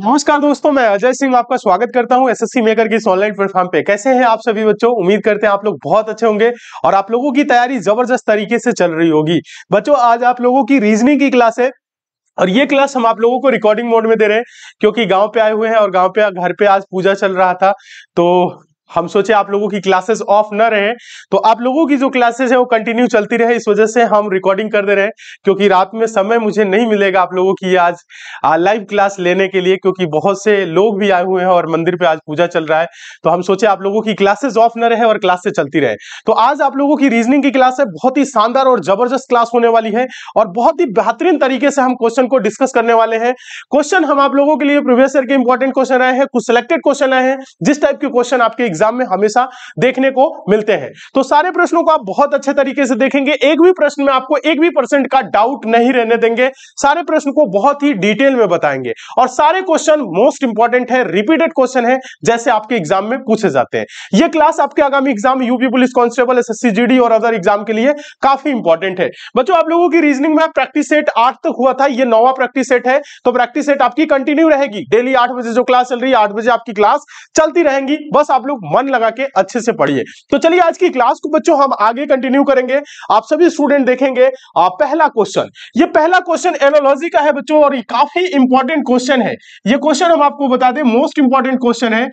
नमस्कार दोस्तों मैं अजय सिंह आपका स्वागत करता हूं एसएससी मेकर की इस ऑनलाइन प्लेटफॉर्म पे कैसे हैं आप सभी बच्चों उम्मीद करते हैं आप लोग बहुत अच्छे होंगे और आप लोगों की तैयारी जबरदस्त तरीके से चल रही होगी बच्चों आज आप लोगों की रीजनिंग की क्लास है और ये क्लास हम आप लोगों को रिकॉर्डिंग मोड में दे रहे हैं क्योंकि गांव पे आए हुए हैं और गांव पे घर पे आज पूजा चल रहा था तो हम सोचे आप लोगों की क्लासेस ऑफ न रहे तो आप लोगों की जो क्लासेस है वो कंटिन्यू चलती रहे इस वजह से हम रिकॉर्डिंग कर दे रहे क्योंकि रात में समय मुझे नहीं मिलेगा आप लोगों की आज लाइव क्लास लेने के लिए क्योंकि बहुत से लोग भी आए हुए हैं और मंदिर पे आज पूजा चल रहा है तो हम सोचे आप लोगों की क्लासेस ऑफ न रहे और क्लासेस चलती रहे तो आज आप लोगों की रीजनिंग की क्लास है बहुत ही शानदार और जबरदस्त क्लास होने वाली है और बहुत ही बेहतरीन तरीके से हम क्वेश्चन को डिस्कस करने वाले हैं क्वेश्चन हम आप लोगों के लिए प्रोफेसर के इंपॉर्टेंट क्वेश्चन आए हैं कुछ सिलेक्टेड क्वेश्चन आए हैं जिस टाइप के क्वेश्चन आपके एग्जाम में हमेशा देखने को मिलते हैं तो सारे प्रश्नों को आप बहुत अच्छे तरीके से देखेंगे एक भी प्रश्न में आपको एक भी परसेंट का डाउट नहीं रहने देंगे सारे प्रश्न को बहुत ही डिटेल में बताएंगे और सारे क्वेश्चन मोस्ट इंपॉर्टेंट है रिपीटेड क्वेश्चन है जैसे आपके एग्जाम में पूछे जाते हैं यह क्लास आपके आगामी exam UP police constable S GD और अदर एग्जाम के लिए काफी इंपॉर्टेंट है बच्चों आप लोगों की रीजनिंग में प्रैक्टिस सेट आठ तक तो हुआ था यह नवा प्रैक्टिस सेट है तो प्रैक्टिस सेट आपकी कंटिन्यू रहेगी डेली आठ बजे जो क्लास चल रही है आठ बजे आपकी क्लास चलती रहेंगी बस आप लोग मन लगा के अच्छे से पढ़िए तो चलिए आज की क्लास को बच्चों हम आगे कंटिन्यू करेंगे आप सभी स्टूडेंट देखेंगे पहला क्वेश्चन ये पहला क्वेश्चन एनोलॉजी का है बच्चों और ये काफी इंपॉर्टेंट क्वेश्चन है ये क्वेश्चन हम आपको बता दें मोस्ट इंपॉर्टेंट क्वेश्चन है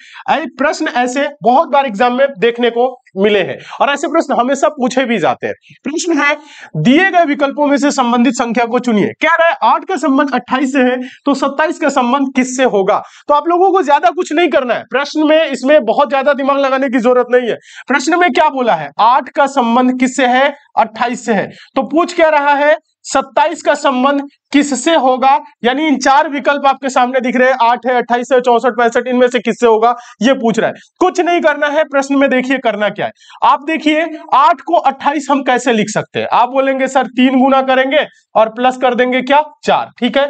प्रश्न ऐसे बहुत बार एग्जाम में देखने को मिले हैं और ऐसे प्रश्न हमेशा पूछे भी जाते हैं प्रश्न है दिए गए विकल्पों में से संबंधित संख्या को चुनिए क्या रहा है आठ का संबंध अट्ठाईस से है तो सत्ताईस का संबंध किससे होगा तो आप लोगों को ज्यादा कुछ नहीं करना है प्रश्न में इसमें बहुत ज्यादा दिमाग लगाने की जरूरत नहीं है प्रश्न में क्या बोला है आठ का संबंध किससे है अट्ठाईस से है तो पूछ क्या रहा है सत्ताईस का संबंध किससे होगा यानी इन चार विकल्प आपके सामने दिख रहे हैं आठ है अट्ठाईस है चौसठ पैंसठ इनमें से किससे होगा ये पूछ रहा है कुछ नहीं करना है प्रश्न में देखिए करना क्या है आप देखिए आठ को अट्ठाईस हम कैसे लिख सकते हैं आप बोलेंगे सर तीन गुना करेंगे और प्लस कर देंगे क्या चार ठीक है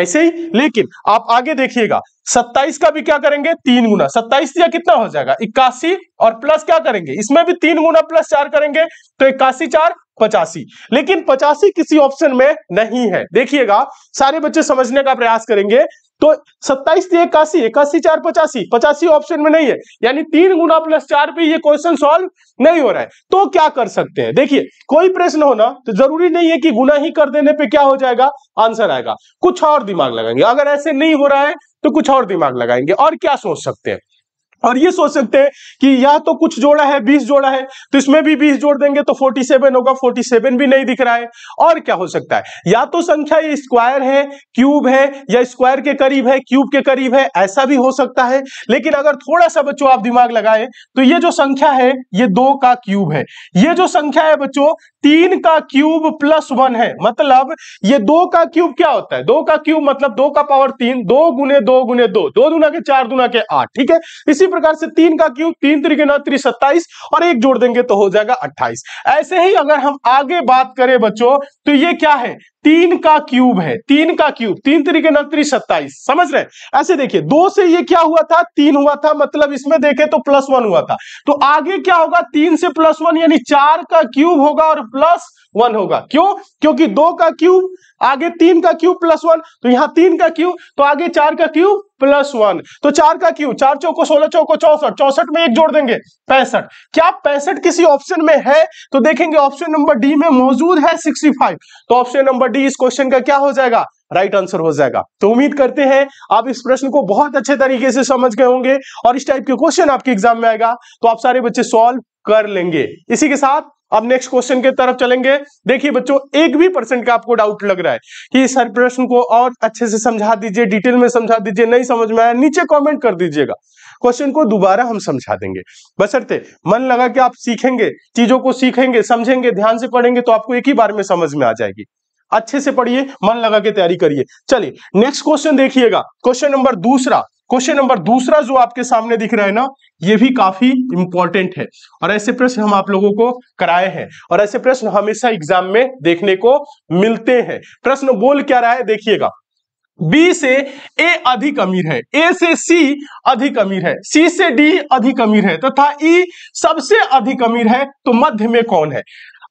ऐसे ही लेकिन आप आगे देखिएगा 27 का भी क्या करेंगे तीन गुना सत्ताईस या कितना हो जाएगा इक्यासी और प्लस क्या करेंगे इसमें भी तीन गुना प्लस चार करेंगे तो इक्यासी चार पचासी लेकिन पचासी किसी ऑप्शन में नहीं है देखिएगा सारे बच्चे समझने का प्रयास करेंगे तो सत्ताईस थी इक्यासी इक्यासी चार पचासी पचासी ऑप्शन में नहीं है यानी तीन गुना प्लस चार पे ये क्वेश्चन सॉल्व नहीं हो रहा है तो क्या कर सकते हैं देखिए कोई प्रश्न होना तो जरूरी नहीं है कि गुना ही कर देने पे क्या हो जाएगा आंसर आएगा कुछ और दिमाग लगाएंगे अगर ऐसे नहीं हो रहा है तो कुछ और दिमाग लगाएंगे और क्या सोच सकते हैं और ये सोच सकते हैं कि या तो कुछ जोड़ा है बीस जोड़ा है तो इसमें भी बीस जोड़ देंगे तो फोर्टी सेवन होगा फोर्टी सेवन भी नहीं दिख रहा है और क्या हो सकता है या तो संख्या स्क्वायर है क्यूब है या स्क्वायर के करीब है क्यूब के करीब है ऐसा भी हो सकता है लेकिन अगर थोड़ा सा बच्चों आप दिमाग लगाए तो ये जो संख्या है ये दो का क्यूब है ये जो संख्या है बच्चों तीन का क्यूब प्लस वन है मतलब ये दो का क्यूब क्या होता है दो का क्यूब मतलब दो का पावर तीन दो गुने दो गुने दो दो दुना के चार दुना के आठ ठीक है इसी प्रकार से तीन का क्यूब तीन त्रिके नौ त्रि सत्ताईस और एक जोड़ देंगे तो हो जाएगा अट्ठाईस ऐसे ही अगर हम आगे बात करें बच्चों तो ये क्या है तीन का क्यूब है तीन का क्यूब तीन तरीके नी सत्ताईस समझ रहे ऐसे देखिए दो से ये क्या हुआ था तीन हुआ था मतलब इसमें देखे तो प्लस वन हुआ था तो आगे क्या होगा तीन से प्लस वन यानी चार का क्यूब होगा और प्लस वन होगा क्यों क्योंकि दो का क्यूब आगे तीन का क्यूब प्लस वन तो यहाँ तीन का क्यूब तो आगे चार का क्यूब प्लस वन तो चार का क्यूब चार चौको सोलह चौको चौसठ चौसठ में एक जोड़ देंगे पैंसठ क्या पैंसठ किसी ऑप्शन में है तो देखेंगे ऑप्शन नंबर डी में मौजूद है सिक्सटी फाइव तो ऑप्शन नंबर डी इस क्वेश्चन का क्या हो जाएगा राइट right आंसर हो जाएगा तो उम्मीद करते हैं आप इस प्रश्न को बहुत अच्छे तरीके से समझ गए होंगे और इस टाइप के क्वेश्चन आपके एग्जाम में आएगा तो आप सारे बच्चे सॉल्व कर लेंगे इसी के साथ अब नेक्स्ट क्वेश्चन के तरफ चलेंगे देखिए बच्चों एक भी परसेंट का आपको डाउट लग रहा है कि सर हर प्रश्न को और अच्छे से समझा दीजिए डिटेल में समझा दीजिए नहीं समझ में आया नीचे कमेंट कर दीजिएगा क्वेश्चन को दोबारा हम समझा देंगे बसरते मन लगा कि आप सीखेंगे चीजों को सीखेंगे समझेंगे ध्यान से पढ़ेंगे तो आपको एक ही बार में समझ में आ जाएगी अच्छे से पढ़िए मन लगा के तैयारी करिए चलिए नेक्स्ट क्वेश्चन देखिएगा क्वेश्चन नंबर दूसरा क्वेश्चन नंबर दूसरा जो आपके सामने दिख रहा है ना ये भी काफी इंपॉर्टेंट है और ऐसे प्रश्न हम आप लोगों को कराए हैं और ऐसे प्रश्न हमेशा एग्जाम में देखने को मिलते हैं प्रश्न बोल क्या रहा है देखिएगा बी से ए अधिक अमीर है ए से सी अधिक अमीर है सी से डी अधिक अमीर है तथा तो e ई सबसे अधिक अमीर है तो मध्य में कौन है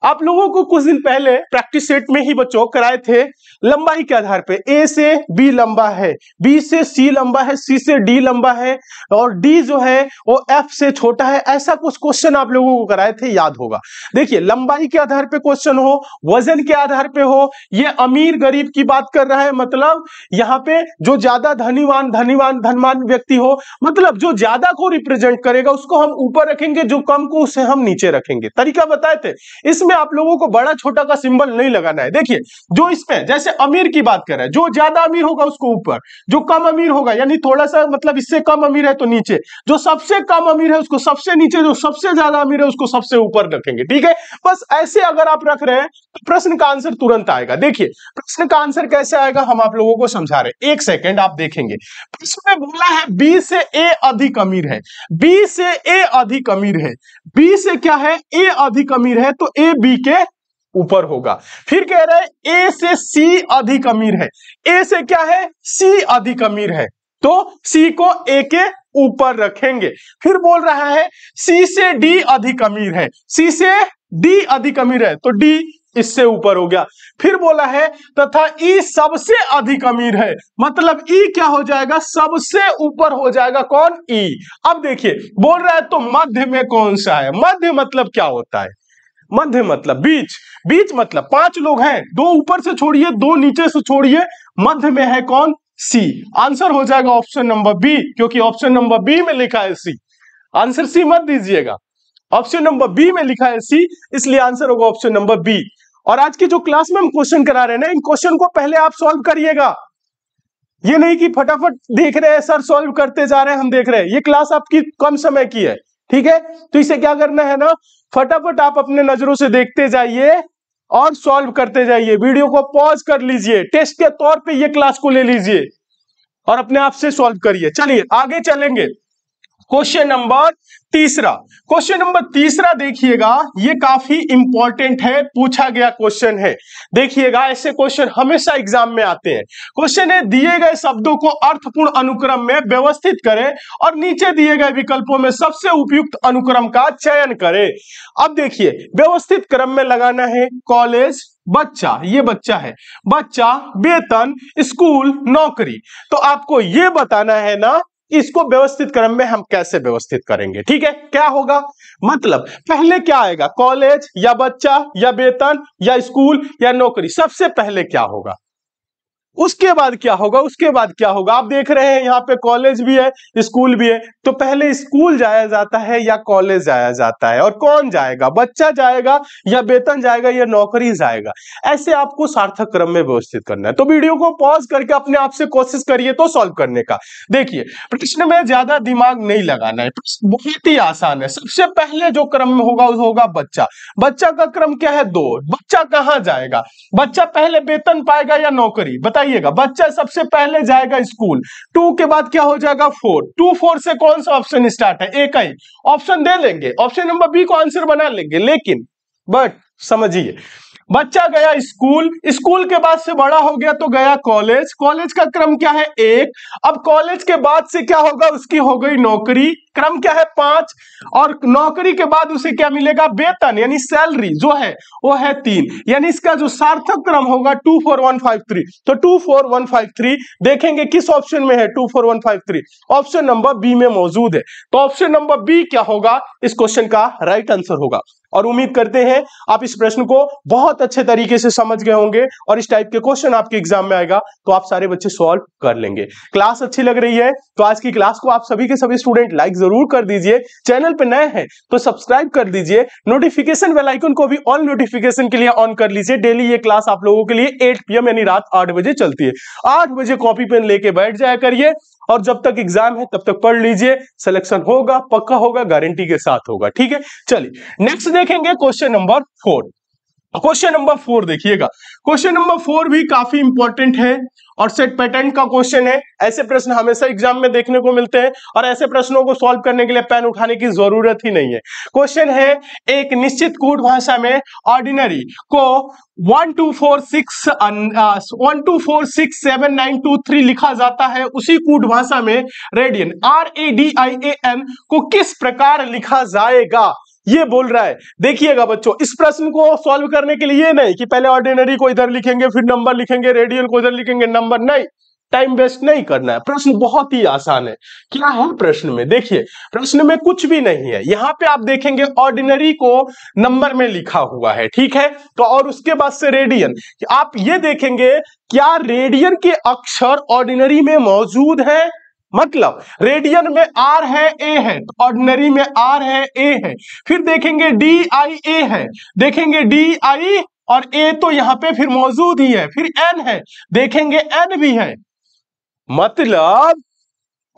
आप लोगों को कुछ दिन पहले प्रैक्टिस सेट में ही बच्चों कराए थे लंबाई के आधार पे ए से बी लंबा है बी से सी लंबा है सी से डी लंबा है और डी जो है वो एफ से छोटा है ऐसा कुछ क्वेश्चन आप लोगों को कराए थे याद होगा देखिए लंबाई के आधार पे क्वेश्चन हो वजन के आधार पे हो ये अमीर गरीब की बात कर रहा है मतलब यहाँ पे जो ज्यादा धनीवान धनीवान धनवान व्यक्ति हो मतलब जो ज्यादा को रिप्रेजेंट करेगा उसको हम ऊपर रखेंगे जो कम को उसे हम नीचे रखेंगे तरीका बताए थे इसमें आप लोगों को बड़ा छोटा का सिंबल नहीं लगाना है देखिए जो इसमें जैसे से अमीर की बात कर रहे हैं जो ज्यादा अमीर होगा उसको ऊपर जो कम अमीर होगा यानी थोड़ा सा मतलब इससे कम अमीर है तो नीचे जो सबसे कम अमीर है उसको सबसे नीचे जो सबसे ज्यादा अमीर है उसको सबसे ऊपर रखेंगे ठीक है बस ऐसे अगर आप रख रहे हैं तो प्रश्न का आंसर तुरंत आएगा देखिए प्रश्न का आंसर कैसे आएगा हम आप लोगों को समझा रहे हैं एक सेकेंड आप देखेंगे प्रश्न में बोला है बी से ए अधिक अमीर है बी से ए अधिक अमीर है बी से क्या है ए अधिक अमीर है तो ए बी के ऊपर होगा फिर कह रहे हैं ए से सी अधिक अमीर है ए से क्या है सी अधिक अमीर है तो सी को ए के ऊपर रखेंगे फिर बोल रहा है सी से डी अधिक अमीर है सी से डी अधिक अमीर है तो डी इससे ऊपर हो गया फिर बोला है तथा ई e सबसे अधिक अमीर है मतलब ई e क्या हो जाएगा सबसे ऊपर हो जाएगा कौन ई e। अब देखिए बोल रहा है तो मध्य में कौन सा है मध्य मतलब क्या होता है मध्य मतलब बीच बीच मतलब पांच लोग हैं दो ऊपर से छोड़िए दो नीचे से छोड़िए मध्य में है कौन सी आंसर हो जाएगा ऑप्शन नंबर बी क्योंकि ऑप्शन नंबर बी में लिखा है सी आंसर सी मत दीजिएगा ऑप्शन नंबर बी में लिखा है सी इसलिए आंसर होगा ऑप्शन नंबर बी और आज की जो क्लास में हम क्वेश्चन करा रहे हैं ना इन क्वेश्चन को पहले आप सॉल्व करिएगा ये नहीं कि फटाफट देख रहे हैं सर सॉल्व करते जा रहे हैं हम देख रहे हैं ये क्लास आपकी कम समय की है ठीक है तो इसे क्या करना है ना फटाफट आप अपने नजरों से देखते जाइए और सॉल्व करते जाइए वीडियो को पॉज कर लीजिए टेस्ट के तौर पे ये क्लास को ले लीजिए और अपने आप से सॉल्व करिए चलिए आगे चलेंगे क्वेश्चन नंबर तीसरा क्वेश्चन नंबर तीसरा देखिएगा ये काफी इंपॉर्टेंट है पूछा गया क्वेश्चन है देखिएगा ऐसे क्वेश्चन हमेशा एग्जाम में आते हैं क्वेश्चन है दिए गए शब्दों को अर्थपूर्ण अनुक्रम में व्यवस्थित करें और नीचे दिए गए विकल्पों में सबसे उपयुक्त अनुक्रम का चयन करें अब देखिए व्यवस्थित क्रम में लगाना है कॉलेज बच्चा ये बच्चा है बच्चा वेतन स्कूल नौकरी तो आपको ये बताना है ना इसको व्यवस्थित क्रम में हम कैसे व्यवस्थित करेंगे ठीक है क्या होगा मतलब पहले क्या आएगा कॉलेज या बच्चा या वेतन या स्कूल या नौकरी सबसे पहले क्या होगा उसके बाद क्या होगा उसके बाद क्या होगा आप देख रहे हैं यहाँ पे कॉलेज भी है स्कूल भी है तो पहले स्कूल जाया जाता है या कॉलेज जाया जाता है और कौन जाएगा बच्चा जाएगा या वेतन जाएगा या नौकरी जाएगा ऐसे आपको सार्थक क्रम में व्यवस्थित करना है तो वीडियो को पॉज करके अपने आप से कोशिश करिए तो सॉल्व करने का देखिए प्रश्न में ज्यादा दिमाग नहीं लगाना है बहुत ही आसान है सबसे पहले जो क्रम में होगा वो होगा बच्चा बच्चा का क्रम क्या है दो बच्चा कहाँ जाएगा बच्चा पहले वेतन पाएगा या नौकरी बता बताइएगा बच्चा सबसे पहले जाएगा स्कूल टू के बाद क्या हो जाएगा फोर टू फोर से कौन सा ऑप्शन स्टार्ट है एक ही ऑप्शन दे लेंगे ऑप्शन नंबर बी को आंसर बना लेंगे लेकिन बट समझिए बच्चा गया स्कूल स्कूल के बाद से बड़ा हो गया तो गया कॉलेज कॉलेज का क्रम क्या है एक अब कॉलेज के बाद से क्या होगा उसकी हो गई नौकरी क्रम क्या है पांच और नौकरी के बाद उसे क्या मिलेगा वेतन यानी सैलरी जो है वो है तीन यानी इसका जो सार्थक क्रम होगा two four one five three तो two four one five three देखेंगे किस ऑप्शन में है two four one five three option number B में मौजूद है तो ऑप्शन नंबर बी क्या होगा इस क्वेश्चन का राइट आंसर होगा और उम्मीद करते हैं आप इस प्रश्न को बहुत अच्छे तरीके से समझ गए होंगे और इस टाइप के क्वेश्चन आपके एग्जाम में आएगा तो आप सारे बच्चे सॉल्व कर लेंगे क्लास अच्छी लग रही है तो आज की क्लास को आप सभी के सभी स्टूडेंट लाइक जरूर कर दीजिए चैनल पर नए हैं तो सब्सक्राइब कर दीजिए नोटिफिकेशन बेल आइकन को भी ऑल नोटिफिकेशन के लिए ऑन कर लीजिए डेली ये क्लास आप लोगों के लिए एट पीएम यानी रात आठ बजे चलती है आठ बजे कॉपी पेन लेके बैठ जाया करिए और जब तक एग्जाम है तब तक पढ़ लीजिए सिलेक्शन होगा पक्का होगा गारंटी के साथ होगा ठीक है चलिए नेक्स्ट देखेंगे question number four question number four देखिएगा क्वेश्चन नंबर फोर भी काफी इंपॉर्टेंट है और सेट पैटर्न का क्वेश्चन है ऐसे प्रश्न हमेशा एग्जाम में देखने को मिलते हैं और ऐसे प्रश्नों को सॉल्व करने के लिए पेन उठाने की जरूरत ही नहीं है क्वेश्चन है एक निश्चित कूट भाषा में ऑर्डिनरी को one two four six one two four six seven nine two three लिखा जाता है उसी कूट भाषा में radian R A D I A N को किस प्रकार लिखा जाएगा ये बोल रहा है देखिएगा बच्चों इस प्रश्न को सॉल्व करने के लिए नहीं कि पहले ऑर्डिनरी को इधर लिखेंगे फिर नंबर लिखेंगे रेडियल को इधर लिखेंगे नंबर नहीं टाइम वेस्ट नहीं करना है प्रश्न बहुत ही आसान है क्या है प्रश्न में देखिए प्रश्न में कुछ भी नहीं है यहाँ पे आप देखेंगे ऑर्डिनरी को नंबर में लिखा हुआ है ठीक है तो और उसके बाद से रेडियन आप ये देखेंगे क्या रेडियन के अक्षर ऑर्डिनरी में मौजूद है मतलब रेडियन में आर है ए है ऑर्डिनरी तो में आर है ए है फिर देखेंगे डी आई ए है देखेंगे डी आई और ए तो यहाँ पे फिर मौजूद ही है फिर एन है देखेंगे एन भी है मतलब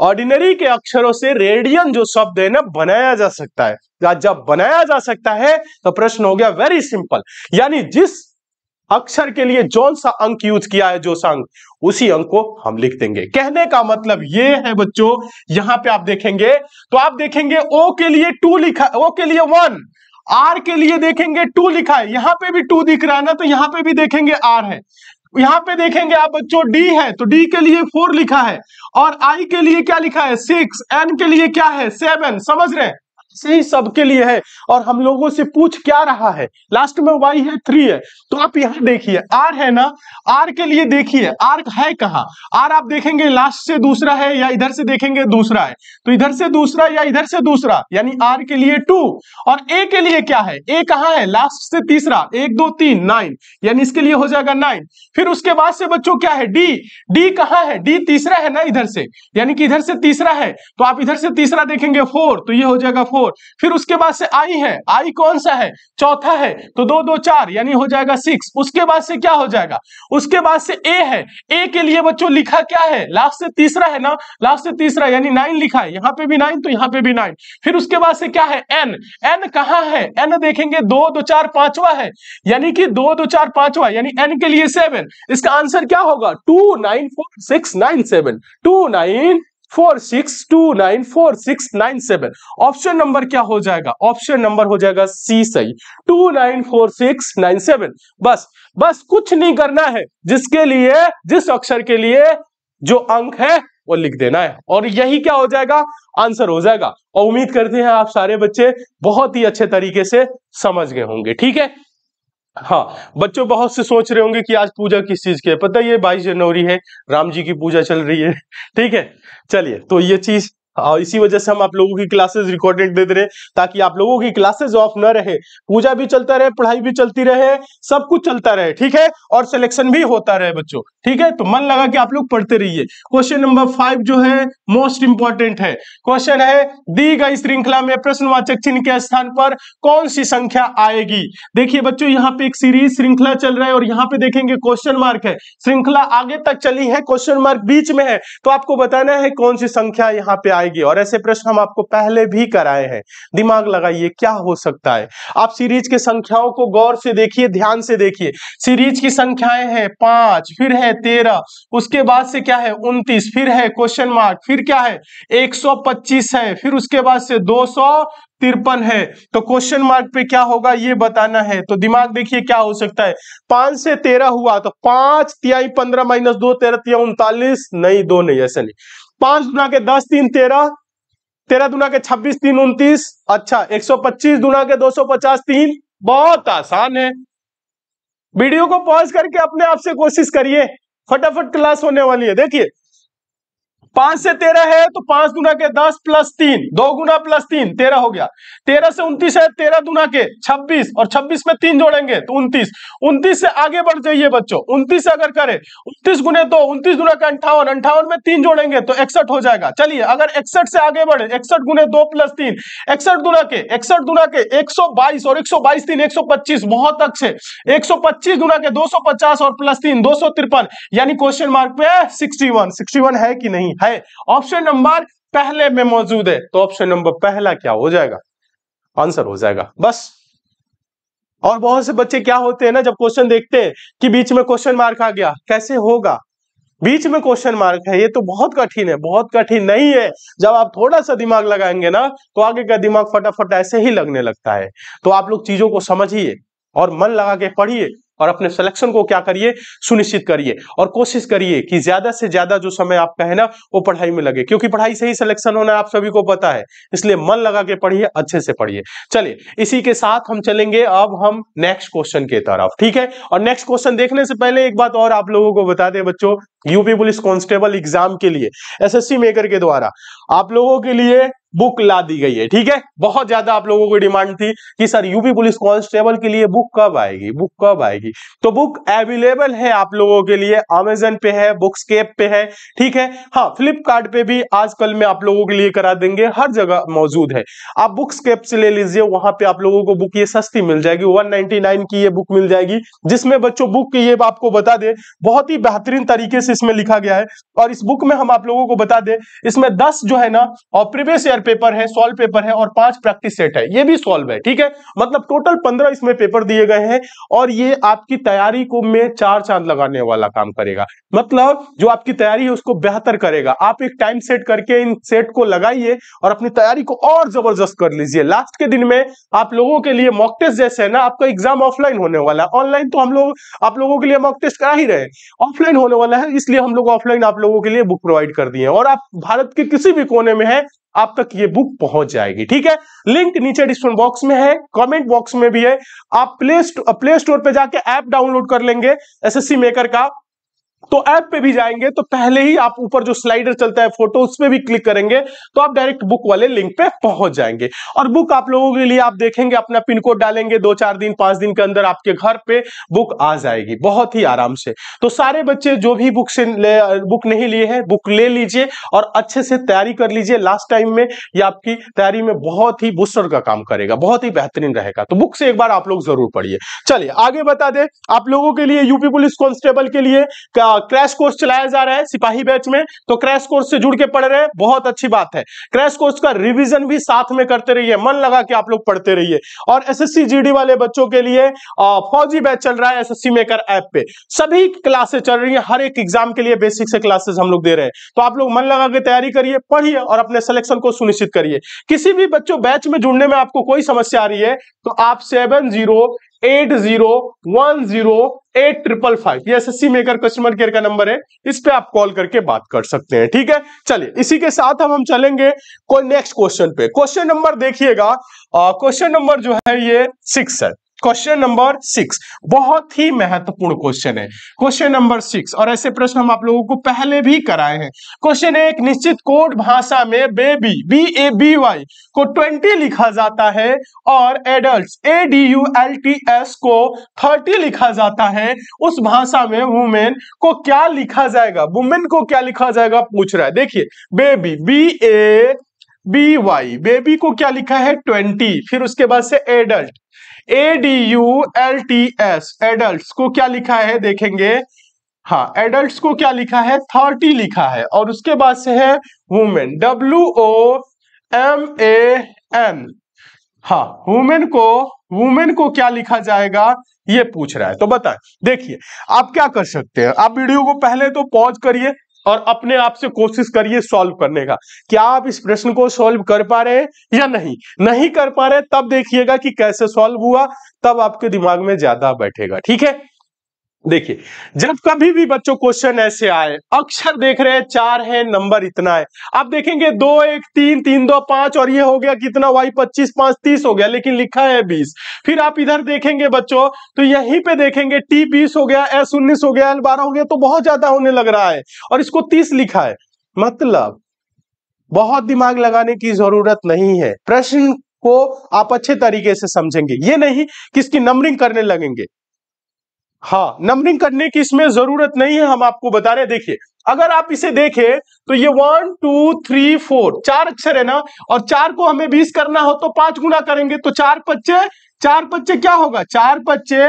ऑर्डिनरी के अक्षरों से रेडियन जो शब्द है ना बनाया जा सकता है जब बनाया जा सकता है तो प्रश्न हो गया वेरी सिंपल यानी जिस अक्षर के लिए जो सा अंक यूज किया है जो सा उसी अंक को हम लिख देंगे कहने का मतलब ये है बच्चों यहां पे आप देखेंगे तो आप देखेंगे ओ के लिए टू लिखा ओ के लिए वन आर के लिए देखेंगे टू लिखा है यहां पे भी टू दिख रहा है ना तो यहां पे भी देखेंगे आर है यहां पे देखेंगे आप बच्चों डी है तो डी के लिए फोर लिखा है और आई के लिए क्या लिखा है सिक्स एन के लिए क्या है सेवन समझ रहे हैं ही सबके लिए है और हम लोगों से पूछ क्या रहा है लास्ट में वाई है थ्री है तो आप यहां देखिए आर है ना आर के लिए देखिए आर है कहा आर आप देखेंगे लास्ट से दूसरा है या इधर से देखेंगे दूसरा है तो इधर से दूसरा या इधर से दूसरा यानी आर के लिए टू और ए के लिए क्या है ए कहा है लास्ट से तीसरा एक दो तीन नाइन यानी इसके लिए हो जाएगा नाइन फिर उसके बाद से बच्चों क्या है डी डी कहा है डी तीसरा है ना इधर से यानी कि इधर से तीसरा है तो आप इधर से तीसरा देखेंगे फोर तो ये हो जाएगा फोर फोर फिर उसके बाद से आई है आई कौन सा है चौथा है तो दो दो चार यानी हो जाएगा सिक्स उसके बाद से क्या हो जाएगा उसके बाद से ए है ए के लिए बच्चों लिखा क्या है लास्ट से तीसरा है ना लास्ट से तीसरा यानी नाइन लिखा है यहाँ पे भी नाइन तो यहाँ पे भी नाइन फिर उसके बाद से क्या है एन एन कहा है एन देखेंगे दो दो चार पांचवा है यानी कि दो दो चार पांचवा यानी एन के लिए सेवन इसका आंसर क्या होगा two nine four six nine seven two nine four six two nine four six nine seven option number क्या हो जाएगा ऑप्शन नंबर हो जाएगा सी सही two nine four six nine seven बस बस कुछ नहीं करना है जिसके लिए जिस अक्षर के लिए जो अंक है वो लिख देना है और यही क्या हो जाएगा आंसर हो जाएगा और उम्मीद करते हैं आप सारे बच्चे बहुत ही अच्छे तरीके से समझ गए होंगे ठीक है हाँ बच्चों बहुत से सोच रहे होंगे कि आज पूजा किस चीज की है पता है ये बाईस जनवरी है राम जी की पूजा चल रही है ठीक है चलिए तो ये चीज और इसी वजह से हम आप लोगों की क्लासेस रिकॉर्डेड दे रहे ताकि आप लोगों की क्लासेस ऑफ न रहे पूजा भी चलता रहे पढ़ाई भी चलती रहे सब कुछ चलता रहे ठीक है और सिलेक्शन भी होता रहे बच्चों ठीक है तो मन लगा कि आप लोग पढ़ते रहिए क्वेश्चन नंबर फाइव जो है मोस्ट इंपॉर्टेंट है क्वेश्चन है दी गई श्रृंखला में प्रश्नवाचक चिन्ह के स्थान पर कौन सी संख्या आएगी देखिए बच्चों यहाँ पे एक सीरीज श्रृंखला चल रहा है और यहाँ पे देखेंगे क्वेश्चन मार्क है श्रृंखला आगे तक चली है क्वेश्चन मार्क बीच में है तो आपको बताना है कौन सी संख्या यहाँ पे आएगी और ऐसे प्रश्न हम आपको पहले भी कराए हैं दिमाग लगाइए क्या हो सकता है आप सीरीज के संख्याओं को गौर से देखिए ध्यान से देखिए सीरीज की संख्याएं हैं पांच फिर है तेरह उसके बाद से क्या है उन्तीस फिर है क्वेश्चन मार्क फिर क्या है 125 है फिर उसके बाद से दो तिरपन है तो क्वेश्चन मार्क पे क्या होगा ये बताना है तो दिमाग देखिए क्या हो सकता है पांच से तेरह हुआ तो पांच तिहाई पंद्रह माइनस दो तेरह तिया उनतालीस नहीं दो नहीं ऐसा नहीं पांच दुना के दस तीन तेरह तेरह दुना के छब्बीस तीन उन्तीस अच्छा एक सौ पच्चीस दुना के दो सौ पचास तीन बहुत आसान है वीडियो को पॉज करके अपने आप से कोशिश करिए फटाफट क्लास होने वाली है देखिए पांच से तेरह है तो पांच दुना के दस प्लस तीन दो गुना प्लस तीन तेरह हो गया तेरह से उन्तीस है तेरह दुना के छब्बीस और छब्बीस में तीन जोड़ेंगे तो उन्तीस उन्तीस से आगे बढ़ जाइए बच्चों उन्तीस अगर करें उन्तीस गुने दो उन्तीस दुना के अंठावन अंठावन में तीन जोड़ेंगे तो इकसठ हो जाएगा चलिए अगर इकसठ से आगे बढ़े इकसठ गुने दो प्लस तीन इकसठ दुना के इकसठ दुना के एक और एक सौ बाईस तीन एक सौ पच्चीस बहुत अच्छे एक सौ पच्चीस गुना के दो सौ पचास और प्लस तीन दो सौ तिरपन यानी क्वेश्चन मार्क पे सिक्सटी वन सिक्सटी वन है कि नहीं है ऑप्शन नंबर पहले में मौजूद है तो ऑप्शन नंबर पहला क्या हो जाएगा आंसर हो जाएगा बस और बहुत से बच्चे क्या होते हैं ना जब क्वेश्चन देखते हैं कि बीच में क्वेश्चन मार्क आ गया कैसे होगा बीच में क्वेश्चन मार्क है ये तो बहुत कठिन है बहुत कठिन नहीं है जब आप थोड़ा सा दिमाग लगाएंगे ना तो आगे का दिमाग फटाफट ऐसे ही लगने लगता है तो आप लोग चीजों को समझिए और मन लगा के पढ़िए और अपने सिलेक्शन को क्या करिए सुनिश्चित करिए और कोशिश करिए कि ज्यादा से ज्यादा जो समय आपका है ना वो पढ़ाई में लगे क्योंकि पढ़ाई से ही सिलेक्शन होना आप सभी को पता है इसलिए मन लगा के पढ़िए अच्छे से पढ़िए चलिए इसी के साथ हम चलेंगे अब हम नेक्स्ट क्वेश्चन के तरफ ठीक है और नेक्स्ट क्वेश्चन देखने से पहले एक बात और आप लोगों को बता दें बच्चों यूपी पुलिस कांस्टेबल एग्जाम के लिए एसएससी मेकर के द्वारा आप लोगों के लिए बुक ला दी गई है ठीक है बहुत ज्यादा आप लोगों की डिमांड थी कि सर यूपी पुलिस कांस्टेबल के लिए बुक कब आएगी बुक कब आएगी तो बुक अवेलेबल है आप लोगों के लिए अमेजन पे है बुक्सकेप पे है ठीक है हाँ फ्लिपकार्ट पे भी आजकल में आप लोगों के लिए करा देंगे हर जगह मौजूद है आप बुक्सकेप से ले लीजिए वहां पर आप लोगों को बुक ये सस्ती मिल जाएगी वन की ये बुक मिल जाएगी जिसमें बच्चों बुक ये आपको बता दे बहुत ही बेहतरीन तरीके से इसमें लिखा गया है और इस बुक में हम आप लोगों को बता दे इसमें दस जो है ना और प्रीवियस ईयर पेपर है सोल्व पेपर है और पांच प्रैक्टिस सेट है ये भी सोल्व है ठीक है मतलब टोटल पंद्रह इसमें पेपर दिए गए हैं और ये आपकी तैयारी को में चार चांद लगाने वाला काम करेगा मतलब जो आपकी तैयारी है उसको बेहतर करेगा आप एक टाइम सेट करके इन सेट को लगाइए और अपनी तैयारी को और जबरदस्त कर लीजिए लास्ट के दिन में आप लोगों के लिए मॉक टेस्ट जैसे है ना आपका एग्जाम ऑफलाइन होने वाला है ऑनलाइन तो हम लोग आप लोगों के लिए मॉक टेस्ट करा ही रहे ऑफलाइन होने वाला है इसलिए हम लोग ऑफलाइन आप लोगों के लिए बुक प्रोवाइड कर दिए और आप भारत के किसी भी कोने में है आप तक ये बुक पहुंच जाएगी ठीक है लिंक नीचे डिस्क्रिप्शन बॉक्स में है कमेंट बॉक्स में भी है आप प्ले स्टोर प्ले स्टोर पर जाके ऐप डाउनलोड कर लेंगे एसएससी मेकर का तो ऐप पे भी जाएंगे तो पहले ही आप ऊपर जो स्लाइडर चलता है फोटो उस पर भी क्लिक करेंगे तो आप डायरेक्ट बुक वाले लिंक पे पहुंच जाएंगे और बुक आप लोगों के लिए आप देखेंगे अपना पिन कोड डालेंगे दो चार दिन पांच दिन के अंदर आपके घर पे बुक आ जाएगी बहुत ही आराम से तो सारे बच्चे जो भी बुक से बुक नहीं लिए हैं बुक ले लीजिए और अच्छे से तैयारी कर लीजिए लास्ट टाइम में ये आपकी तैयारी में बहुत ही बूस्टर का काम करेगा बहुत ही बेहतरीन रहेगा तो बुक से एक बार आप लोग जरूर पढ़िए चलिए आगे बता दे आप लोगों के लिए यूपी पुलिस कॉन्स्टेबल के लिए क्या क्रैश कोर्स चलाया जा रहा है सिपाही बैच में तो क्रैश कोर्स से जुड़ के पढ़ रहे हैं बहुत अच्छी बात है क्रैश कोर्स का रिवीजन भी साथ में करते रहिए मन लगा के आप लोग पढ़ते रहिए और एसएससी जीडी वाले बच्चों के लिए फौजी बैच चल रहा है एसएससी मेकर ऐप पे सभी क्लासेस चल रही है हर एक एग्जाम के लिए बेसिक से क्लासेस हम लोग दे रहे हैं तो आप लोग मन लगा के तैयारी करिए पढ़िए और अपने सिलेक्शन को सुनिश्चित करिए किसी भी बच्चों बैच में जुड़ने में आपको कोई समस्या आ रही है तो आप seven zero eight zero one zero eight triple five ये एस मेकर कस्टमर केयर का नंबर है इस पे आप कॉल करके बात कर सकते हैं ठीक है चलिए इसी के साथ हम हम चलेंगे कोई नेक्स्ट क्वेश्चन पे क्वेश्चन नंबर देखिएगा क्वेश्चन नंबर जो है ये सिक्स है क्वेश्चन नंबर सिक्स बहुत ही महत्वपूर्ण क्वेश्चन है क्वेश्चन नंबर सिक्स और ऐसे प्रश्न हम आप लोगों को पहले भी कराए हैं क्वेश्चन है एक निश्चित कोड भाषा में baby B A B Y को ट्वेंटी लिखा जाता है और adult A D U L T S को थर्टी लिखा जाता है उस भाषा में वुमेन को क्या लिखा जाएगा वुमेन को क्या लिखा जाएगा पूछ रहा है देखिए baby B A B Y baby को क्या लिखा है ट्वेंटी फिर उसके बाद से adult A D U L T S adult को क्या लिखा है देखेंगे हाँ एडल्ट को क्या लिखा है थर्टी लिखा है और उसके बाद से है women W O M A N हाँ वुमेन को वुमेन को क्या लिखा जाएगा ये पूछ रहा है तो बताए देखिए आप क्या कर सकते हैं आप वीडियो को पहले तो पॉज करिए और अपने आप से कोशिश करिए सॉल्व करने का क्या आप इस प्रश्न को सॉल्व कर पा रहे हैं या नहीं नहीं कर पा रहे तब देखिएगा कि कैसे सॉल्व हुआ तब आपके दिमाग में ज्यादा बैठेगा ठीक है देखिए जब कभी भी बच्चों क्वेश्चन ऐसे आए अक्षर देख रहे हैं चार है नंबर इतना है आप देखेंगे दो एक तीन तीन दो पांच और ये हो गया कितना वाई पच्चीस पांच तीस हो गया लेकिन लिखा है बीस फिर आप इधर देखेंगे बच्चों तो यहीं पे देखेंगे टी बीस हो गया एस उन्नीस हो गया एल बारह हो गया तो बहुत ज्यादा होने लग रहा है और इसको तीस लिखा है मतलब बहुत दिमाग लगाने की जरूरत नहीं है प्रश्न को आप अच्छे तरीके से समझेंगे ये नहीं कि इसकी नंबरिंग करने लगेंगे हाँ नंबरिंग करने की इसमें जरूरत नहीं है हम आपको बता रहे हैं देखिए अगर आप इसे देखें तो ये वन टू थ्री फोर चार अक्षर है ना और चार को हमें बीस करना हो तो पांच गुना करेंगे तो चार पच्चे चार पच्चे क्या होगा चार पच्चे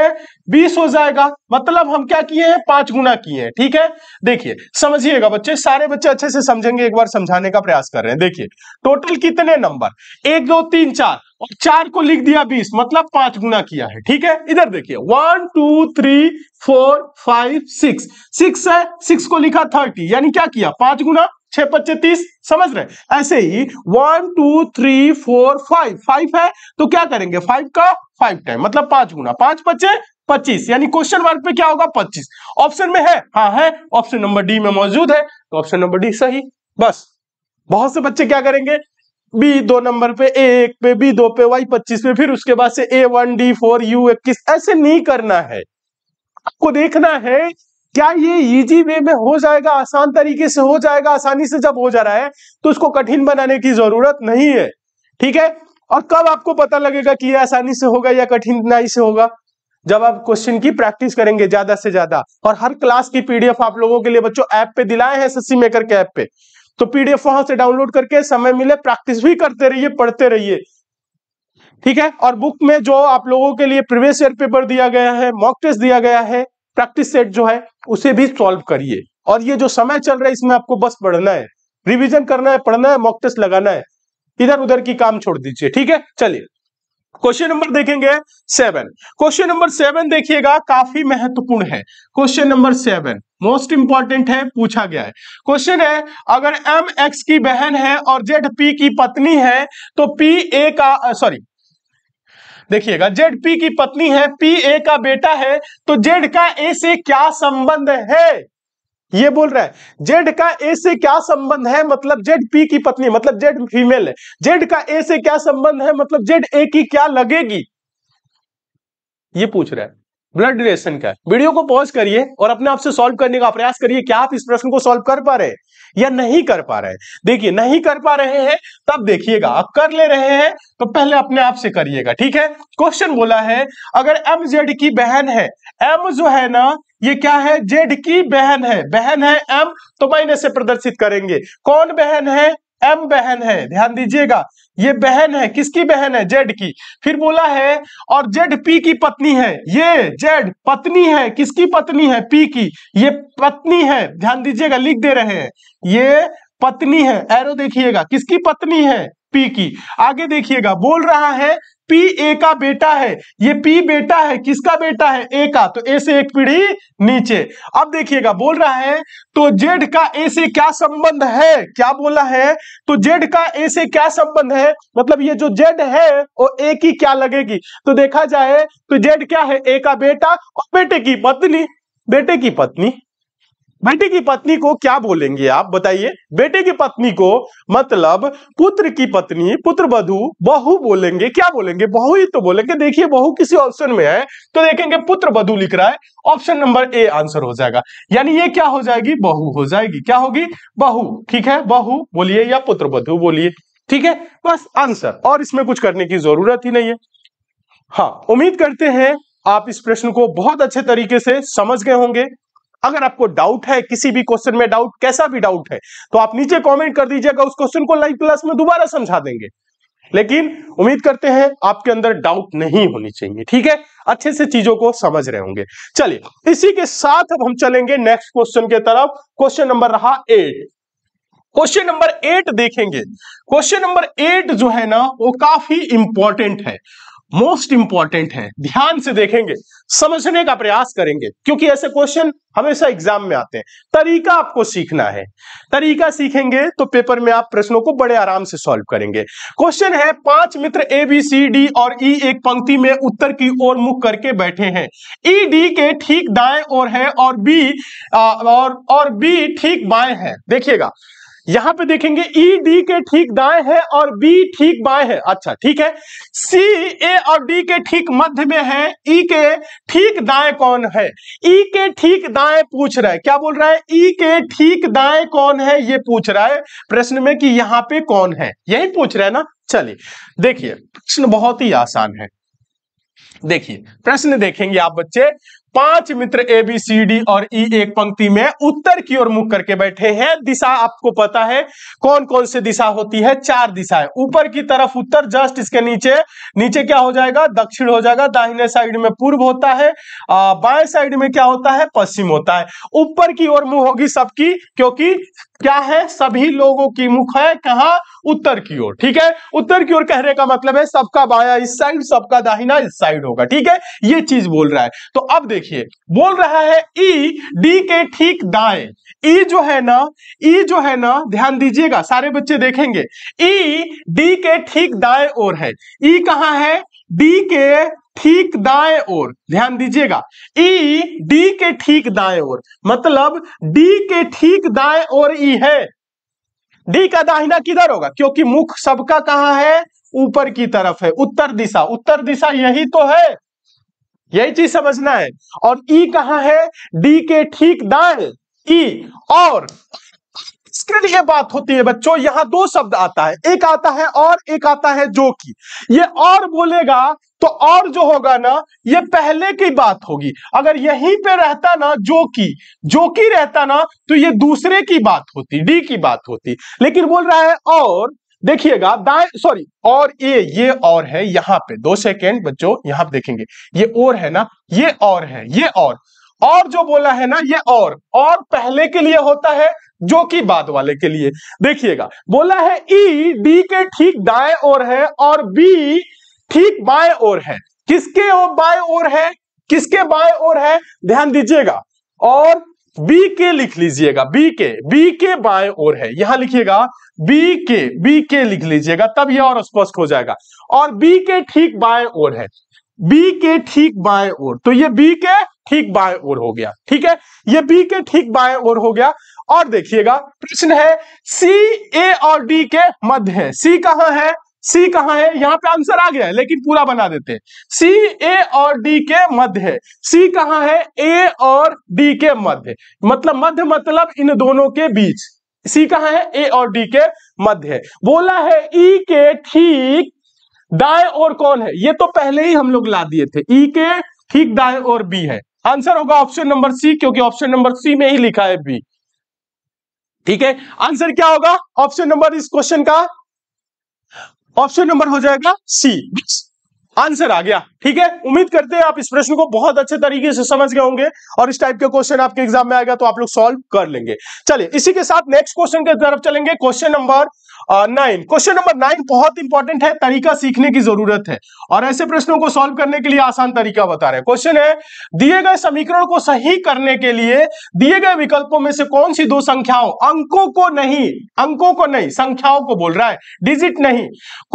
बीस हो जाएगा मतलब हम क्या किए हैं पांच गुना किए हैं ठीक है देखिए समझिएगा बच्चे सारे बच्चे अच्छे से समझेंगे एक बार समझाने का प्रयास कर रहे हैं देखिए टोटल कितने नंबर एक दो तीन चार और चार को लिख दिया बीस मतलब पांच गुना किया है ठीक है इधर देखिए one two three four five six six है सिक्स को लिखा थर्टी यानी क्या किया पांच गुना छह पच्चे तीस समझ रहे ऐसे ही one two three four five five है तो क्या करेंगे फाइव का फाइव टाइम मतलब पांच गुना पांच पच्चे पच्चीस यानी क्वेश्चन मार्क पे क्या होगा पच्चीस ऑप्शन में है हाँ है ऑप्शन नंबर डी में मौजूद है तो ऑप्शन नंबर डी सही बस बहुत से बच्चे क्या करेंगे बी दो नंबर पे ए एक पे बी दो पे वाई पच्चीस पे फिर उसके बाद से A one D four U इक्कीस ऐसे नहीं करना है आपको देखना है क्या ये इजी वे में हो जाएगा आसान तरीके से हो जाएगा आसानी से जब हो जा रहा है तो उसको कठिन बनाने की जरूरत नहीं है ठीक है और कब आपको पता लगेगा कि ये आसानी से होगा या कठिनाई से होगा जब आप क्वेश्चन की प्रैक्टिस करेंगे ज्यादा से ज्यादा और हर क्लास की पीडीएफ आप लोगों के लिए बच्चों ऐप पे दिलाए हैं सस्सी मेकर के ऐप पे तो पीडीएफ वहां से डाउनलोड करके समय मिले प्रैक्टिस भी करते रहिए पढ़ते रहिए ठीक है और बुक में जो आप लोगों के लिए प्रीवियस ईयर पेपर दिया गया है मॉक टेस्ट दिया गया है प्रैक्टिस सेट जो है उसे भी सॉल्व करिए और ये जो समय चल रहा है इसमें आपको बस पढ़ना है रिविजन करना है पढ़ना है मॉक टेस्ट लगाना है इधर उधर की काम छोड़ दीजिए ठीक है चलिए क्वेश्चन नंबर देखेंगे सेवन क्वेश्चन नंबर सेवन देखिएगा काफी महत्वपूर्ण है question number seven most important है पूछा गया है क्वेश्चन है अगर एम एक्स की बहन है और जेड पी की पत्नी है तो पी ए का सॉरी देखिएगा जेड पी की पत्नी है पी ए का बेटा है तो जेड का ए से क्या संबंध है ये बोल रहा है जेड का ए से क्या संबंध है मतलब जेड पी की पत्नी मतलब जेड फीमेल है जेड का ए से क्या संबंध है मतलब जेड ए की क्या लगेगी ये पूछ रहा है ब्लड रिलेशन का वीडियो को पॉज करिए और अपने आप से सॉल्व करने का प्रयास करिए क्या आप इस प्रश्न को सॉल्व कर पा रहे हैं या नहीं कर पा रहे देखिए नहीं कर पा रहे हैं तब देखिएगा आप कर ले रहे हैं तो पहले अपने आप से करिएगा ठीक है क्वेश्चन बोला है अगर एम जेड की बहन है एम जो है ना ये क्या है जेड की बहन है बहन है एम तो इन्हें से प्रदर्शित करेंगे कौन बहन है एम बहन है ध्यान दीजिएगा ये बहन है किसकी बहन है जेड की फिर बोला है और जेड पी की पत्नी है ये जेड पत्नी है किसकी पत्नी है पी की ये पत्नी है ध्यान दीजिएगा लिख दे रहे हैं ये पत्नी है एरो देखिएगा किसकी पत्नी है पी की आगे देखिएगा बोल रहा है पी ए का बेटा है ये पी बेटा है किसका बेटा है ए का तो ए से एक पीढ़ी नीचे अब देखिएगा बोल रहा है तो जेड का ए से क्या संबंध है क्या बोला है तो जेड का ए से क्या संबंध है मतलब ये जो जेड है वो ए की क्या लगेगी तो देखा जाए तो जेड क्या है ए का बेटा और बेटे की पत्नी बेटे की पत्नी बेटे की पत्नी को क्या बोलेंगे आप बताइए बेटे की पत्नी को मतलब पुत्र की पत्नी पुत्र बधु बहु बोलेंगे क्या बोलेंगे बहु ही तो बोलेंगे देखिए बहु किसी ऑप्शन में है तो देखेंगे पुत्र बधु लिख रहा है ऑप्शन नंबर ए आंसर हो जाएगा यानी ये क्या हो जाएगी बहु हो जाएगी क्या होगी बहु ठीक है बहु बोलिए या पुत्र बधु बोलिए ठीक है बस आंसर और इसमें कुछ करने की जरूरत ही नहीं है हाँ उम्मीद करते हैं आप इस प्रश्न को बहुत अच्छे तरीके से समझ गए होंगे अगर आपको डाउट है किसी भी क्वेश्चन में डाउट कैसा भी डाउट है तो आप नीचे कमेंट कर दीजिएगा उस क्वेश्चन को लाइव क्लास में दोबारा समझा देंगे लेकिन उम्मीद करते हैं आपके अंदर डाउट नहीं होनी चाहिए ठीक है अच्छे से चीजों को समझ रहे होंगे चलिए इसी के साथ अब हम चलेंगे नेक्स्ट क्वेश्चन के तरफ क्वेश्चन नंबर रहा एट क्वेश्चन नंबर एट देखेंगे क्वेश्चन नंबर एट जो है ना वो काफी इंपॉर्टेंट है मोस्ट इंपॉर्टेंट है ध्यान से देखेंगे समझने का प्रयास करेंगे क्योंकि ऐसे क्वेश्चन हमेशा एग्जाम में आते हैं तरीका आपको सीखना है तरीका सीखेंगे तो पेपर में आप प्रश्नों को बड़े आराम से सॉल्व करेंगे क्वेश्चन है पांच मित्र ए बी सी डी और ई e एक पंक्ति में उत्तर की ओर मुख करके बैठे हैं ई डी के ठीक दाएं ओर है और बी और और बी ठीक बाएं है देखिएगा यहां पे देखेंगे ई e, डी के ठीक दाएं है और बी ठीक बाएं है अच्छा ठीक है सी ए और डी के ठीक मध्य में है ई e के ठीक दाएं कौन है ई e के ठीक दाएं पूछ रहा है क्या बोल रहा है ई e के ठीक दाएं कौन है ये पूछ रहा है प्रश्न में कि यहां पे कौन है यही पूछ रहा है ना चलिए देखिए प्रश्न बहुत ही आसान है देखिए प्रश्न देखेंगे आप बच्चे पांच मित्र ए बी सी डी और ई e एक पंक्ति में उत्तर की ओर मुख करके बैठे हैं दिशा आपको पता है कौन कौन से दिशा होती है चार दिशाएं ऊपर की तरफ उत्तर जस्ट इसके नीचे नीचे क्या हो जाएगा दक्षिण हो जाएगा दाहिने साइड में पूर्व होता है बाएं साइड में क्या होता है पश्चिम होता है ऊपर की ओर मुंह होगी सबकी क्योंकि क्या है सभी लोगों की मुख है कहा उत्तर की ओर ठीक है उत्तर की ओर कहने का मतलब है सबका बाया इस साइड सबका दाहिना इस साइड होगा ठीक है ये चीज बोल रहा है तो अब देखिए बोल रहा है ई e, डी के ठीक दाए ई e जो है ना ई e जो है ना ध्यान दीजिएगा सारे बच्चे देखेंगे ई डी के ठीक दाएं ओर है ई कहा है डी के ठीक दाएं ओर ध्यान दीजिएगा ई डी के ठीक दाएं ओर मतलब डी के ठीक दाएं ओर ई है डी का दाहिना किधर होगा क्योंकि मुख सबका कहा है ऊपर की तरफ है उत्तर दिशा उत्तर दिशा यही तो है यही चीज समझना है और ई e कहा है डी के ठीक दाएं ई e, और सक्रिय बात होती है बच्चों यहां दो शब्द आता है एक आता है और एक आता है जो कि ये और बोलेगा तो और जो होगा ना ये पहले की बात होगी अगर यहीं पे रहता ना जो कि जो कि रहता ना तो ये दूसरे की बात होती डी की बात होती लेकिन बोल रहा है और देखिएगा दाएं सॉरी और ए ये और है यहां पे दो सेकेंड बच्चों यहां पे देखेंगे ये और है ना ये और है ये और और जो बोला है ना ये और और पहले के लिए होता है जो कि बाद वाले के लिए देखिएगा बोला है ई e, डी के ठीक दाएं ओर है और बी ठीक बाएं ओर है किसके और बाएं ओर है किसके बाएं ओर है ध्यान दीजिएगा और बी के लिख लीजिएगा बी के बी के बाएं ओर है यहां लिखिएगा बी के बी के लिख लीजिएगा तब यह और स्पष्ट हो जाएगा और बी के ठीक बाएं ओर है बी के ठीक बाएं ओर तो ये बी के ठीक बाएं ओर हो गया ठीक है ये बी के ठीक बाएं ओर हो गया और देखिएगा प्रश्न है सी ए और डी के मध्य है सी कहां है सी कहां है यहां पे आंसर आ गया है लेकिन पूरा बना देते हैं सी ए और डी के मध्य है सी कहां है ए और डी के मध्य मतलब मध्य मतलब इन दोनों के बीच सी कहां है ए और डी के मध्य है बोला है ई e के ठीक दाएं और कौन है ये तो पहले ही हम लोग ला दिए थे ई e के ठीक दाएं और बी है आंसर होगा ऑप्शन नंबर सी क्योंकि ऑप्शन नंबर सी में ही लिखा है बी ठीक है आंसर क्या होगा ऑप्शन नंबर इस क्वेश्चन का ऑप्शन नंबर हो जाएगा सी आंसर आ गया ठीक है उम्मीद करते हैं आप इस प्रश्न को बहुत अच्छे तरीके से समझ गए होंगे और इस टाइप के क्वेश्चन आपके एग्जाम में आएगा तो आप लोग सॉल्व कर लेंगे चलिए इसी के साथ नेक्स्ट क्वेश्चन की तरफ चलेंगे question number nine question number nine बहुत इंपॉर्टेंट है तरीका सीखने की जरूरत है और ऐसे प्रश्नों को सॉल्व करने के लिए आसान तरीका बता रहे हैं क्वेश्चन है दिए गए समीकरण को सही करने के लिए दिए गए विकल्पों में से कौन सी दो संख्याओं अंकों को नहीं अंकों को नहीं संख्याओं को बोल रहा है डिजिट नहीं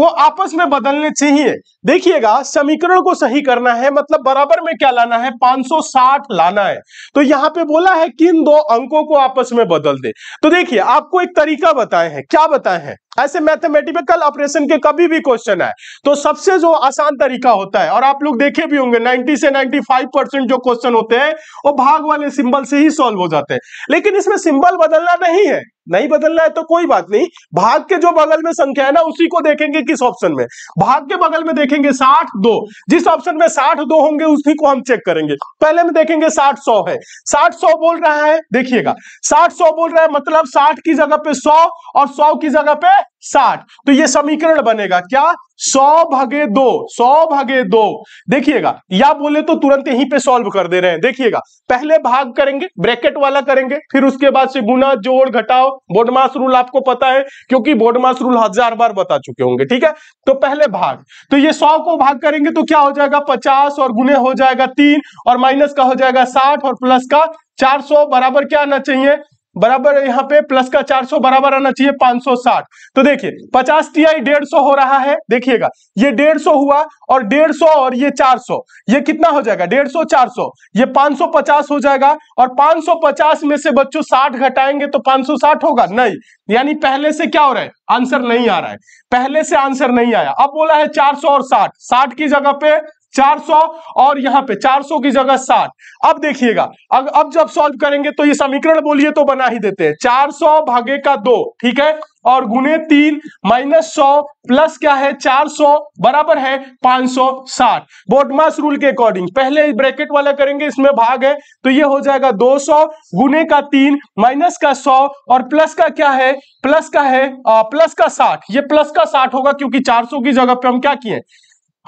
को आपस में बदलने चाहिए देखिएगा समीकरण को सही करना है मतलब बराबर में क्या लाना है 560 लाना है तो यहां पे बोला है किन दो अंकों को आपस में बदल दे तो देखिए आपको एक तरीका बताए हैं क्या बताए हैं ऐसे मैथमेटिकल ऑपरेशन के कभी भी क्वेश्चन है तो सबसे जो आसान तरीका होता है और आप लोग देखे भी होंगे 90 से 95 परसेंट जो क्वेश्चन होते हैं वो भाग वाले सिंबल से ही सॉल्व हो जाते हैं लेकिन इसमें सिंबल बदलना नहीं है नहीं बदलना है तो कोई बात नहीं भाग के जो बगल में संख्या है ना उसी को देखेंगे किस ऑप्शन में भाग के बगल में देखेंगे साठ दो जिस ऑप्शन में साठ दो होंगे उसी को हम चेक करेंगे पहले में देखेंगे साठ सौ है साठ सौ बोल रहा है देखिएगा साठ सौ बोल रहा है मतलब साठ की जगह पे सौ और सौ की जगह पे साठ तो ये समीकरण बनेगा क्या सौ भागे दो सौ भागे दो देखिएगा या बोले तो तुरंत यहीं पे सॉल्व कर दे रहे हैं देखिएगा पहले भाग करेंगे ब्रैकेट वाला करेंगे फिर उसके बाद से गुना जोड़ घटाओ बोडमास रूल आपको पता है क्योंकि बोडमास रूल हजार बार बता चुके होंगे ठीक है तो पहले भाग तो ये सौ को भाग करेंगे तो क्या हो जाएगा पचास और गुने हो जाएगा तीन और माइनस का हो जाएगा साठ और प्लस का 400 बराबर क्या आना चाहिए बराबर यहाँ पे प्लस का 400 बराबर आना चाहिए 560 तो देखिए 50 टीआई 150 हो रहा है देखिएगा ये 150 हुआ और 150 और ये 400 ये कितना हो जाएगा 150 400 ये 550 हो जाएगा और 550 में से बच्चों 60 घटाएंगे तो 560 होगा नहीं यानी पहले से क्या हो रहा है आंसर नहीं आ रहा है पहले से आंसर नहीं आया अब बोला है 400 और 60 60 की जगह पे 400 और यहां पे 400 की जगह 60 अब देखिएगा अब अब जब सॉल्व करेंगे तो ये समीकरण बोलिए तो बना ही देते हैं 400 भागे का दो ठीक है और गुने तीन माइनस सौ प्लस क्या है 400 बराबर है 560 बोडमास रूल के अकॉर्डिंग पहले ब्रैकेट वाला करेंगे इसमें भाग है तो ये हो जाएगा 200 गुने का तीन माइनस का सौ और प्लस का क्या है प्लस का है आ, प्लस का साठ ये प्लस का साठ होगा क्योंकि चार की जगह पे हम क्या किए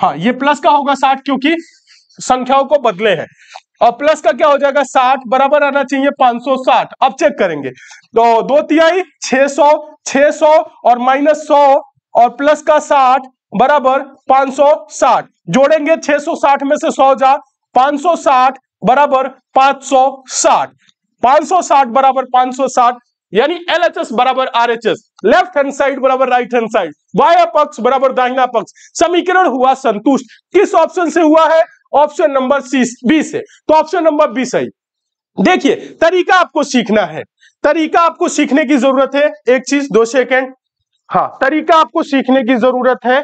हाँ ये प्लस का होगा साठ क्योंकि संख्याओं को बदले हैं और प्लस का क्या हो जाएगा साठ बराबर आना चाहिए पांच सौ साठ अब चेक करेंगे तो दो तिहाई छह सौ छह सौ और माइनस सौ और प्लस का साठ बराबर पांच सौ साठ जोड़ेंगे छह सौ साठ में से सौ जा पांच सौ साठ बराबर पांच सौ साठ पांच सौ साठ बराबर पांच सौ साठ यानी एस बराबर एस लेफ्ट हैंड साइड बराबर राइट हैंड साइड बाया पक्ष बराबर दाहिना पक्ष समीकरण हुआ संतुष्ट किस ऑप्शन से हुआ है ऑप्शन नंबर सी बी से तो ऑप्शन नंबर बी सही देखिए तरीका आपको सीखना है तरीका आपको सीखने की जरूरत है एक चीज दो सेकेंड हाँ तरीका आपको सीखने की जरूरत है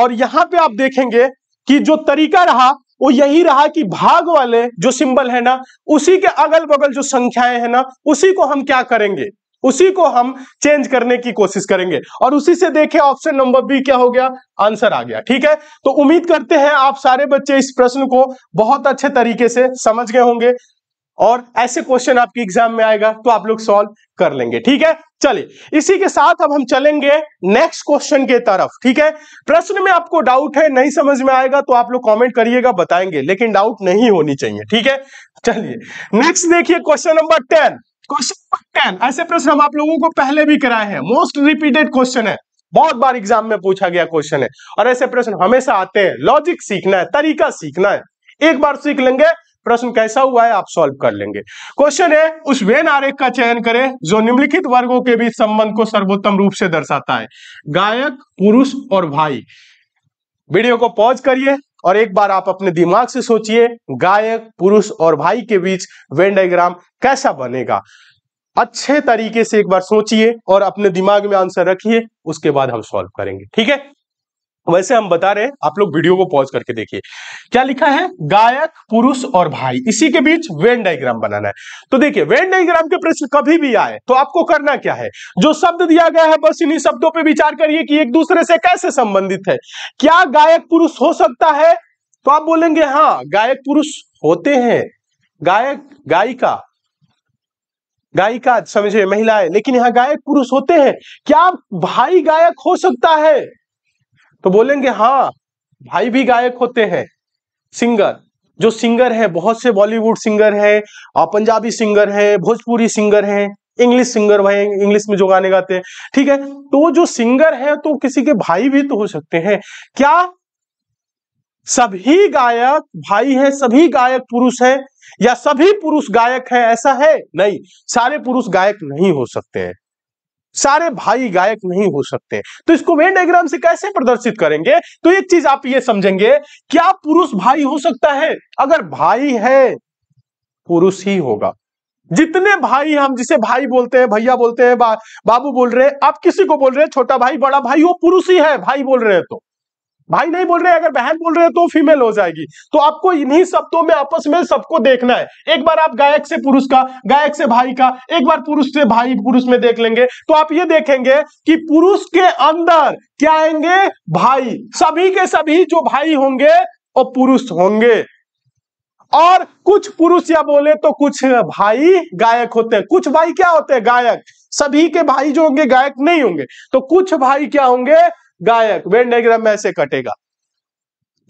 और यहां पे आप देखेंगे कि जो तरीका रहा वो यही रहा कि भाग वाले जो सिंबल है ना उसी के अगल बगल जो संख्याएं है ना उसी को हम क्या करेंगे उसी को हम चेंज करने की कोशिश करेंगे और उसी से देखें ऑप्शन नंबर बी क्या हो गया आंसर आ गया ठीक है तो उम्मीद करते हैं आप सारे बच्चे इस प्रश्न को बहुत अच्छे तरीके से समझ गए होंगे और ऐसे क्वेश्चन आपके एग्जाम में आएगा तो आप लोग सॉल्व कर लेंगे ठीक है चलिए इसी के साथ अब हम चलेंगे नेक्स्ट क्वेश्चन के तरफ ठीक है प्रश्न में आपको डाउट है नहीं समझ में आएगा तो आप लोग कमेंट करिएगा बताएंगे लेकिन डाउट नहीं होनी चाहिए ठीक है चलिए नेक्स्ट देखिए question number ten question number ten ऐसे प्रश्न हम आप लोगों को पहले भी कराए हैं मोस्ट रिपीटेड क्वेश्चन है बहुत बार एग्जाम में पूछा गया क्वेश्चन है और ऐसे प्रश्न हमेशा आते हैं लॉजिक सीखना है तरीका सीखना है एक बार सीख लेंगे प्रश्न कैसा हुआ है आप सॉल्व कर लेंगे क्वेश्चन है उस वेन आरेख का चयन करें जो निम्नलिखित वर्गों के बीच संबंध को सर्वोत्तम रूप से दर्शाता है गायक पुरुष और भाई वीडियो को पॉज करिए और एक बार आप अपने दिमाग से सोचिए गायक पुरुष और भाई के बीच वेन डायग्राम कैसा बनेगा अच्छे तरीके से एक बार सोचिए और अपने दिमाग में आंसर रखिए उसके बाद हम सॉल्व करेंगे ठीक है वैसे हम बता रहे हैं आप लोग वीडियो को पॉज करके देखिए क्या लिखा है गायक पुरुष और भाई इसी के बीच वेन डायग्राम बनाना है तो देखिए वेन डायग्राम के प्रश्न कभी भी आए तो आपको करना क्या है जो शब्द दिया गया है बस इन्हीं शब्दों पर विचार करिए कि एक दूसरे से कैसे संबंधित है क्या गायक पुरुष हो सकता है तो आप बोलेंगे हाँ गायक पुरुष होते हैं गायक गायिका गायिका समझिए महिला है लेकिन यहाँ गायक पुरुष होते हैं क्या भाई गायक हो सकता है तो बोलेंगे हाँ भाई भी गायक होते हैं सिंगर जो सिंगर है बहुत से बॉलीवुड सिंगर है पंजाबी सिंगर है भोजपुरी सिंगर है इंग्लिश सिंगर भाई इंग्लिश में जो गाने गाते हैं ठीक है तो जो सिंगर है तो किसी के भाई भी तो हो सकते हैं क्या सभी गायक भाई है सभी गायक पुरुष है या सभी पुरुष गायक है ऐसा है नहीं सारे पुरुष गायक नहीं हो सकते हैं सारे भाई गायक नहीं हो सकते तो इसको वेन डायग्राम से कैसे प्रदर्शित करेंगे तो एक चीज आप ये समझेंगे क्या पुरुष भाई हो सकता है अगर भाई है पुरुष ही होगा जितने भाई हम जिसे भाई बोलते हैं भैया बोलते हैं बा, बाबू बोल रहे हैं आप किसी को बोल रहे हैं छोटा भाई बड़ा भाई वो पुरुष ही है भाई बोल रहे हैं तो भाई नहीं बोल रहे अगर बहन बोल रहे हैं तो फीमेल हो जाएगी तो आपको इन्हीं शब्दों में आपस में सबको देखना है एक बार आप गायक से पुरुष का गायक से भाई का एक बार पुरुष से भाई पुरुष में देख लेंगे तो आप ये देखेंगे कि पुरुष के अंदर क्या आएंगे भाई सभी के सभी जो भाई होंगे वो पुरुष होंगे और कुछ पुरुष या बोले तो कुछ भाई गायक होते हैं कुछ भाई क्या होते हैं गायक सभी के भाई जो होंगे गायक नहीं होंगे तो कुछ भाई क्या होंगे गायक वेन डायग्राम में ऐसे कटेगा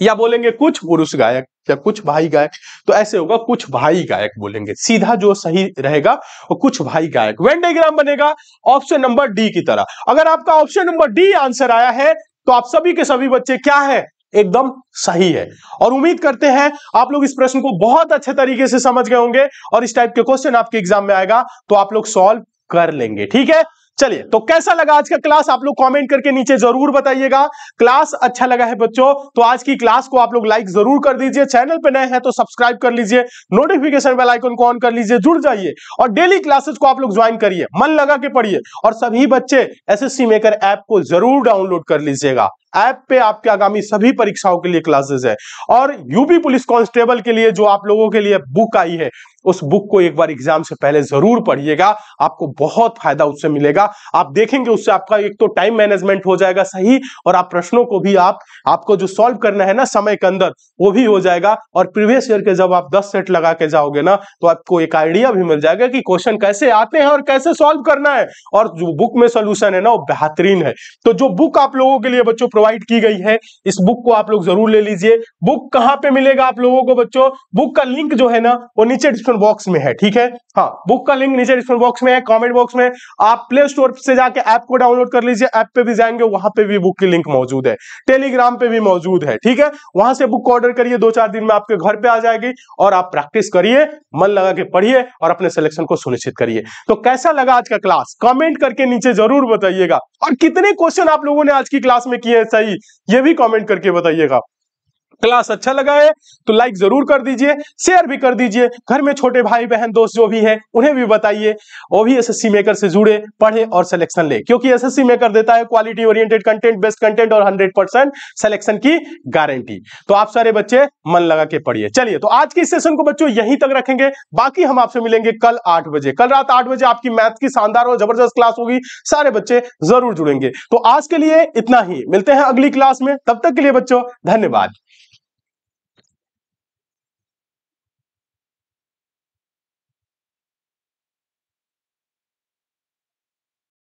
या बोलेंगे कुछ पुरुष गायक या कुछ भाई गायक तो ऐसे होगा कुछ भाई गायक बोलेंगे सीधा जो सही रहेगा वो कुछ भाई गायक वेन डायग्राम बनेगा ऑप्शन नंबर डी की तरह अगर आपका ऑप्शन नंबर डी आंसर आया है तो आप सभी के सभी बच्चे क्या है एकदम सही है और उम्मीद करते हैं आप लोग इस प्रश्न को बहुत अच्छे तरीके से समझ गए होंगे और इस टाइप के क्वेश्चन आपके एग्जाम में आएगा तो आप लोग सॉल्व कर लेंगे ठीक है चलिए तो कैसा लगा आज का क्लास आप लोग कमेंट करके नीचे जरूर बताइएगा क्लास अच्छा लगा है बच्चों तो आज की क्लास को आप लोग लाइक जरूर कर दीजिए चैनल पर नए हैं तो सब्सक्राइब कर लीजिए नोटिफिकेशन बेल आइकन को ऑन कर लीजिए जुड़ जाइए और डेली क्लासेस को आप लोग ज्वाइन करिए मन लगा के पढ़िए और सभी बच्चे सी मेकर ऐप को जरूर डाउनलोड कर लीजिएगा ऐप पे आपके आगामी सभी परीक्षाओं के लिए क्लासेस है और यूपी पुलिस कांस्टेबल के लिए जो आप लोगों के लिए बुक आई है उस बुक को एक बार एग्जाम से पहले जरूर पढ़िएगा आपको बहुत फायदा उससे मिलेगा आप देखेंगे उससे आपका एक तो टाइम मैनेजमेंट हो जाएगा सही और आप प्रश्नों को भी आप आपको जो सॉल्व करना है ना समय के अंदर वो भी हो जाएगा और प्रीवियस ईयर के जब आप दस सेट लगा के जाओगे ना तो आपको एक आइडिया भी मिल जाएगा कि क्वेश्चन कैसे आते हैं और कैसे सॉल्व करना है और जो बुक में सोल्यूशन है ना वो बेहतरीन है तो जो बुक आप लोगों के लिए बच्चों प्रोवाइड की गई है इस बुक को आप लोग जरूर ले लीजिए बुक कहाँ पे मिलेगा आप लोगों को बच्चों बुक का लिंक जो है ना वो नीचे डिस्क्रिप्शन बॉक्स में है ठीक है हाँ बुक का लिंक नीचे डिस्क्रिप्शन बॉक्स में है कॉमेंट बॉक्स में आप प्ले स्टोर से जाके ऐप को डाउनलोड कर लीजिए ऐप पे भी जाएंगे वहां पर भी बुक की लिंक मौजूद है टेलीग्राम पे भी मौजूद है ठीक है वहां से बुक ऑर्डर करिए दो चार दिन में आपके घर पर आ जाएगी और आप प्रैक्टिस करिए मन लगा के पढ़िए और अपने सिलेक्शन को सुनिश्चित करिए तो कैसा लगा आज का क्लास कमेंट करके नीचे जरूर बताइएगा और कितने क्वेश्चन आप लोगों ने आज की क्लास में किए हैं सही ये भी कॉमेंट करके बताइएगा क्लास अच्छा लगा है तो लाइक जरूर कर दीजिए शेयर भी कर दीजिए घर में छोटे भाई बहन दोस्त जो भी है उन्हें भी बताइए वो भी एसएससी मेकर से जुड़े पढ़े और सिलेक्शन ले क्योंकि एसएससी मेकर देता है quality oriented content best content और हंड्रेड परसेंट सिलेक्शन की गारंटी तो आप सारे बच्चे मन लगा के पढ़िए चलिए तो आज के सेशन को बच्चों यहीं तक रखेंगे बाकी हम आपसे मिलेंगे कल आठ बजे कल रात आठ बजे आपकी मैथ की शानदार और जबरदस्त क्लास होगी सारे बच्चे जरूर जुड़ेंगे तो आज के लिए इतना ही मिलते हैं अगली क्लास में तब तक के लिए बच्चों धन्यवाद